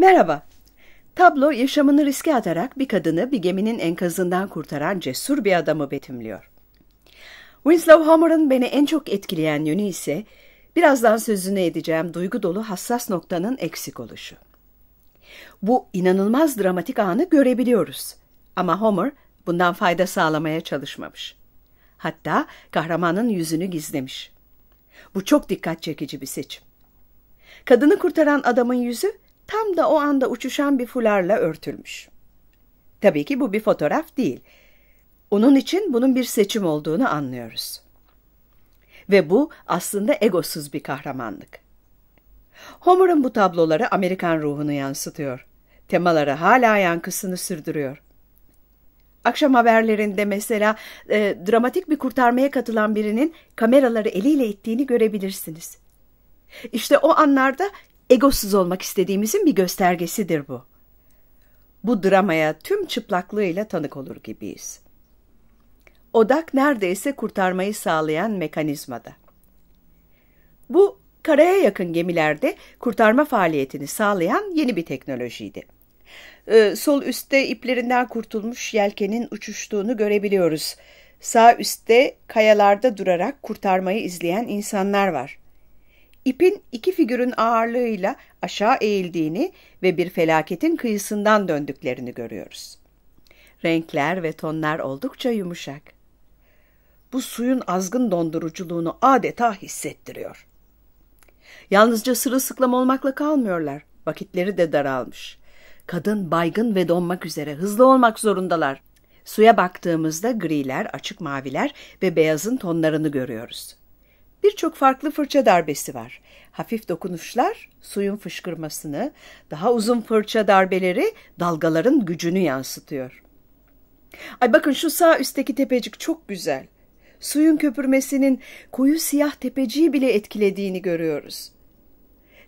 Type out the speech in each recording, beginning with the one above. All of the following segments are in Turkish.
Merhaba. Tablo yaşamını riske atarak bir kadını bir geminin enkazından kurtaran cesur bir adamı betimliyor. Winslow Homer'ın beni en çok etkileyen yönü ise birazdan sözünü edeceğim duygu dolu hassas noktanın eksik oluşu. Bu inanılmaz dramatik anı görebiliyoruz ama Homer bundan fayda sağlamaya çalışmamış. Hatta kahramanın yüzünü gizlemiş. Bu çok dikkat çekici bir seçim. Kadını kurtaran adamın yüzü tam da o anda uçuşan bir fularla örtülmüş. Tabii ki bu bir fotoğraf değil. Onun için bunun bir seçim olduğunu anlıyoruz. Ve bu aslında egosuz bir kahramanlık. Homer'ın bu tabloları Amerikan ruhunu yansıtıyor. Temaları hala yankısını sürdürüyor. Akşam haberlerinde mesela e, dramatik bir kurtarmaya katılan birinin kameraları eliyle ittiğini görebilirsiniz. İşte o anlarda egosuz olmak istediğimizin bir göstergesidir bu. Bu dramaya tüm çıplaklığıyla tanık olur gibiyiz. Odak neredeyse kurtarmayı sağlayan mekanizmada. Bu karaya yakın gemilerde kurtarma faaliyetini sağlayan yeni bir teknolojiydi. Ee, sol üstte iplerinden kurtulmuş yelkenin uçuştuğunu görebiliyoruz. Sağ üstte kayalarda durarak kurtarmayı izleyen insanlar var. İpin iki figürün ağırlığıyla aşağı eğildiğini ve bir felaketin kıyısından döndüklerini görüyoruz. Renkler ve tonlar oldukça yumuşak. Bu suyun azgın donduruculuğunu adeta hissettiriyor. Yalnızca sırılsıklam olmakla kalmıyorlar. Vakitleri de daralmış. Kadın baygın ve donmak üzere hızlı olmak zorundalar. Suya baktığımızda griler, açık maviler ve beyazın tonlarını görüyoruz birçok farklı fırça darbesi var. Hafif dokunuşlar suyun fışkırmasını, daha uzun fırça darbeleri dalgaların gücünü yansıtıyor. Ay bakın şu sağ üstteki tepecik çok güzel. Suyun köpürmesinin koyu siyah tepeciği bile etkilediğini görüyoruz.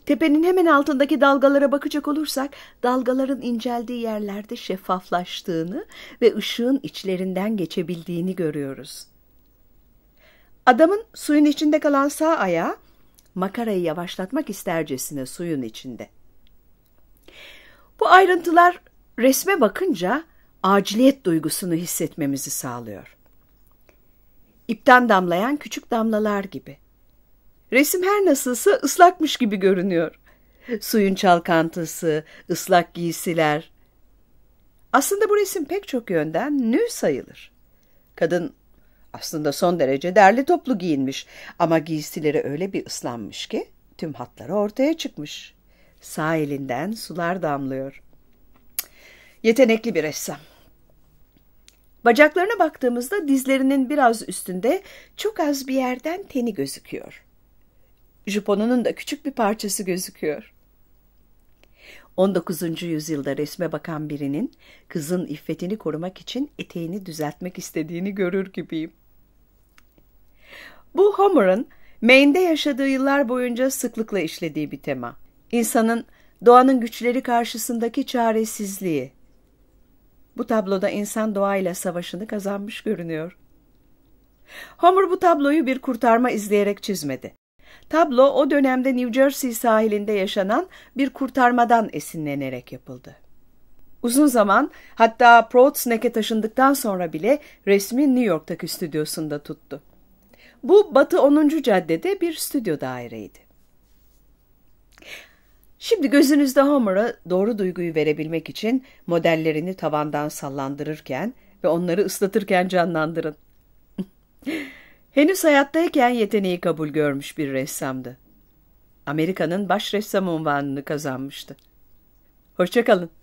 Tepenin hemen altındaki dalgalara bakacak olursak dalgaların inceldiği yerlerde şeffaflaştığını ve ışığın içlerinden geçebildiğini görüyoruz.'' Adamın suyun içinde kalan sağ ayağı makarayı yavaşlatmak istercesine suyun içinde. Bu ayrıntılar resme bakınca aciliyet duygusunu hissetmemizi sağlıyor. İpten damlayan küçük damlalar gibi. Resim her nasılsa ıslakmış gibi görünüyor. Suyun çalkantısı, ıslak giysiler. Aslında bu resim pek çok yönden nü sayılır. Kadın aslında son derece derli toplu giyinmiş ama giysileri öyle bir ıslanmış ki tüm hatları ortaya çıkmış. Sağ elinden sular damlıyor. Yetenekli bir ressam. Bacaklarına baktığımızda dizlerinin biraz üstünde çok az bir yerden teni gözüküyor. Juponunun da küçük bir parçası gözüküyor. 19. yüzyılda resme bakan birinin kızın iffetini korumak için eteğini düzeltmek istediğini görür gibiyim. Bu Homer'ın Maine'de yaşadığı yıllar boyunca sıklıkla işlediği bir tema. İnsanın doğanın güçleri karşısındaki çaresizliği. Bu tabloda insan doğayla savaşını kazanmış görünüyor. Homer bu tabloyu bir kurtarma izleyerek çizmedi. Tablo o dönemde New Jersey sahilinde yaşanan bir kurtarmadan esinlenerek yapıldı. Uzun zaman hatta Prodsneck'e taşındıktan sonra bile resmi New York'taki stüdyosunda tuttu. Bu Batı 10. Cadde'de bir stüdyo daireydi. Şimdi gözünüzde Homer'a doğru duyguyu verebilmek için modellerini tavandan sallandırırken ve onları ıslatırken canlandırın. Henüz hayattayken yeteneği kabul görmüş bir ressamdı. Amerika'nın baş ressam unvanını kazanmıştı. Hoşçakalın.